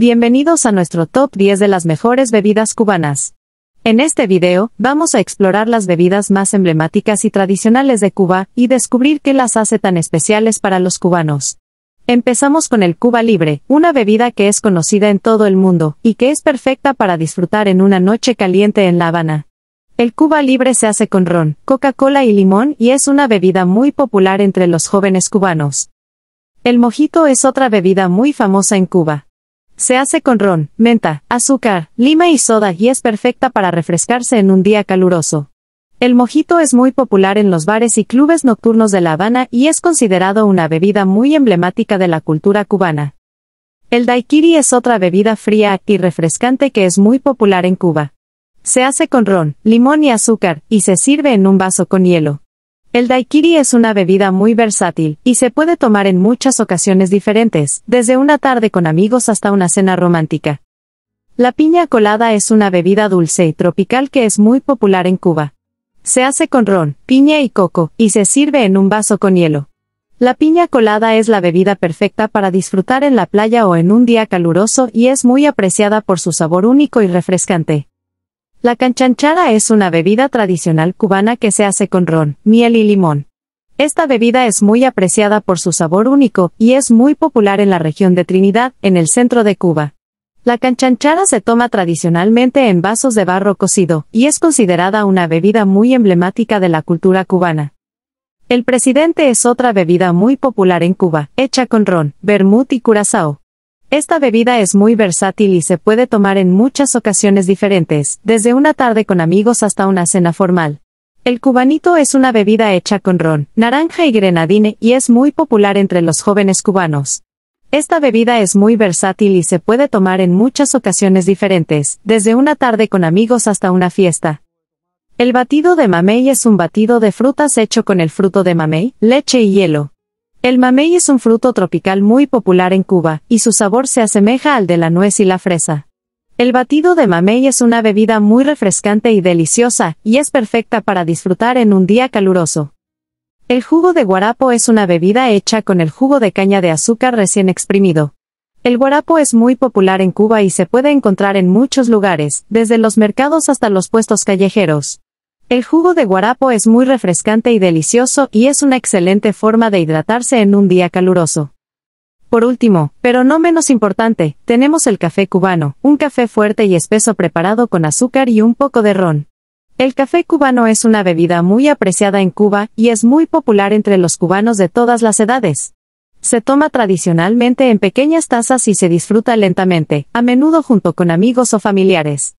Bienvenidos a nuestro top 10 de las mejores bebidas cubanas. En este video, vamos a explorar las bebidas más emblemáticas y tradicionales de Cuba y descubrir qué las hace tan especiales para los cubanos. Empezamos con el Cuba Libre, una bebida que es conocida en todo el mundo, y que es perfecta para disfrutar en una noche caliente en La Habana. El Cuba Libre se hace con ron, Coca-Cola y limón y es una bebida muy popular entre los jóvenes cubanos. El mojito es otra bebida muy famosa en Cuba, se hace con ron, menta, azúcar, lima y soda y es perfecta para refrescarse en un día caluroso. El mojito es muy popular en los bares y clubes nocturnos de La Habana y es considerado una bebida muy emblemática de la cultura cubana. El daiquiri es otra bebida fría y refrescante que es muy popular en Cuba. Se hace con ron, limón y azúcar, y se sirve en un vaso con hielo. El daiquiri es una bebida muy versátil y se puede tomar en muchas ocasiones diferentes, desde una tarde con amigos hasta una cena romántica. La piña colada es una bebida dulce y tropical que es muy popular en Cuba. Se hace con ron, piña y coco, y se sirve en un vaso con hielo. La piña colada es la bebida perfecta para disfrutar en la playa o en un día caluroso y es muy apreciada por su sabor único y refrescante. La canchanchara es una bebida tradicional cubana que se hace con ron, miel y limón. Esta bebida es muy apreciada por su sabor único y es muy popular en la región de Trinidad, en el centro de Cuba. La canchanchara se toma tradicionalmente en vasos de barro cocido y es considerada una bebida muy emblemática de la cultura cubana. El presidente es otra bebida muy popular en Cuba, hecha con ron, vermut y curazao. Esta bebida es muy versátil y se puede tomar en muchas ocasiones diferentes, desde una tarde con amigos hasta una cena formal. El cubanito es una bebida hecha con ron, naranja y grenadine y es muy popular entre los jóvenes cubanos. Esta bebida es muy versátil y se puede tomar en muchas ocasiones diferentes, desde una tarde con amigos hasta una fiesta. El batido de mamey es un batido de frutas hecho con el fruto de mamey, leche y hielo. El mamey es un fruto tropical muy popular en Cuba, y su sabor se asemeja al de la nuez y la fresa. El batido de mamey es una bebida muy refrescante y deliciosa, y es perfecta para disfrutar en un día caluroso. El jugo de guarapo es una bebida hecha con el jugo de caña de azúcar recién exprimido. El guarapo es muy popular en Cuba y se puede encontrar en muchos lugares, desde los mercados hasta los puestos callejeros. El jugo de guarapo es muy refrescante y delicioso y es una excelente forma de hidratarse en un día caluroso. Por último, pero no menos importante, tenemos el café cubano, un café fuerte y espeso preparado con azúcar y un poco de ron. El café cubano es una bebida muy apreciada en Cuba y es muy popular entre los cubanos de todas las edades. Se toma tradicionalmente en pequeñas tazas y se disfruta lentamente, a menudo junto con amigos o familiares.